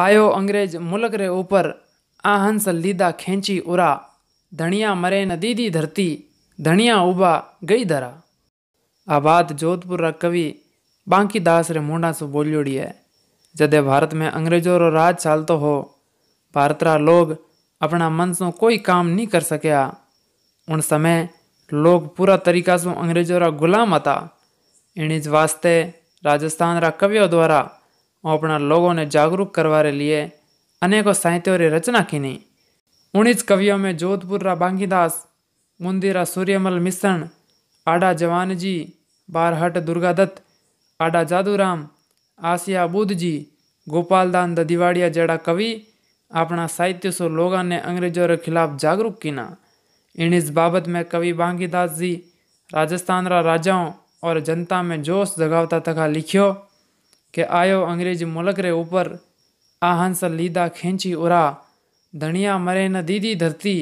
आयो अंग्रेज मुल्क रे ऊपर हंस लीदा खेंची उरा धनिया मरे न दीदी धरती धनिया उबा गई धरा आ बात जोधपुर रा कवि बांकी दास रे मुंडा से बोलियोड़ी है जदे भारत में अंग्रेजों रो राज चालतो हो भारत रा लोग अपना मन से कोई काम नहीं कर सकया उन समय लोग पूरा तरीका से अंग्रेजों रा गुलाम था इन वास्ते राजस्थान रा कवियों द्वारा अपना लोगों ने जागरूक करवाने लिए अनेकों साहित्यों की रचना नहीं उन्नीस कवियों में जोधपुर रा बांगीदास मुंदिरा सूर्यमल मिश्रण आडा जवान जी बारहट दुर्गा दत्त आडा जादूराम आसिया बुद्ध जी गोपालदान ददिवाड़िया जड़ा कवि अपना साहित्य सो लोगों ने अंग्रेजों के खिलाफ जागरूक किना इन इस बाबत में कवि बांगीदास जी राजस्थान रा राजाओं और जनता में जोश जगावता तथा लिखियो के आयो अंग्रेज मुलक रे ऊपर आहंस लीदा खेची उरा धनिया मरे न दीदी धरती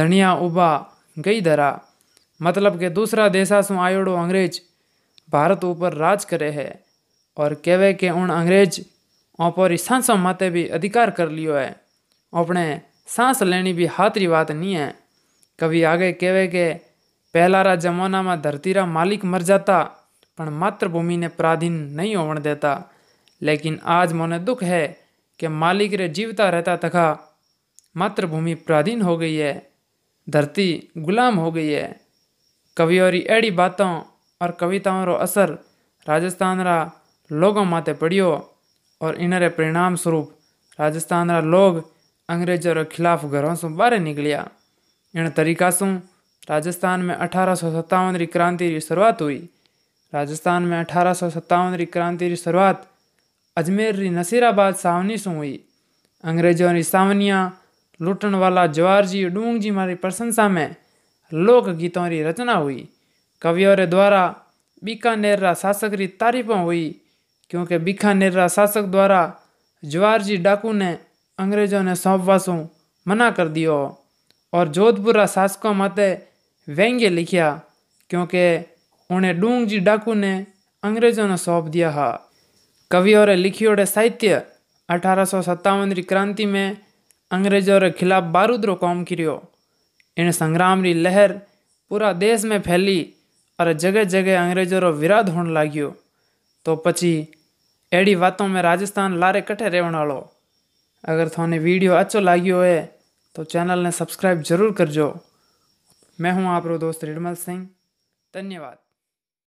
धनिया उबा गई धरा मतलब के दूसरा देशा सु आयोड़ो अंग्रेज भारत ऊपर राज करे है और केवे के उन अंग्रेज ओपर सांसों माते भी अधिकार कर लियो है अपने सांस लेनी भी हाथरी बात नहीं है कभी आगे केवे के पहला रा जमाना में धरती रा मालिक मर जाता पर मातृभूमि ने प्राधीन नहीं હોવણ देता लेकिन आज मोने दुख है कि मालिक रे जीवता रहता तखा मातृभूमि पराधीन हो गई है धरती गुलाम हो गई है कवियों री एड़ी बातों और कविताओं रो असर राजस्थान रा लोगों माते पड़ियो और इनरे परिणाम स्वरूप राजस्थान रा लोग अंग्रेजों के खिलाफ घरों से बाहर निकलिया इन तरीका से राजस्थान में अठारह सौ सत्तावन री क्रांति की शुरुआत हुई राजस्थान में अठारह सौ सत्तावन री क्रांति की शुरुआत अजमेर री नसीराबाद सावनी से हुई अंग्रेजों री सावनिया लूटन वाला जवार जी डूंग जी मारी प्रशंसा में लोक गीतों री रचना हुई कवियों रे द्वारा बीकानेर रा शासक री तारीफों हुई क्योंकि बीकानेर रा शासक द्वारा जवार जी डाकू ने अंग्रेजों ने सौंपवासू मना कर दियो और जोधपुर रा शासकों मते व्यंग्य लिखिया क्योंकि उन्हें जी डाकू ने अंग्रेजों ने सौंप दिया हा कवि और लिखी रे साहित्य अठारह सौ सत्तावन री क्रांति में अंग्रेजों के खिलाफ बारूद रो कौम किरियो इन संग्राम री लहर पूरा देश में फैली और जगह जगह अंग्रेजों रो विराध होने लागो तो पची एड़ी बातों में राजस्थान लारे कटे रहने वालों अगर थोने वीडियो अच्छो लागो है तो चैनल ने सब्सक्राइब जरूर करजो मैं हूँ आप दोस्त रिडमल सिंह धन्यवाद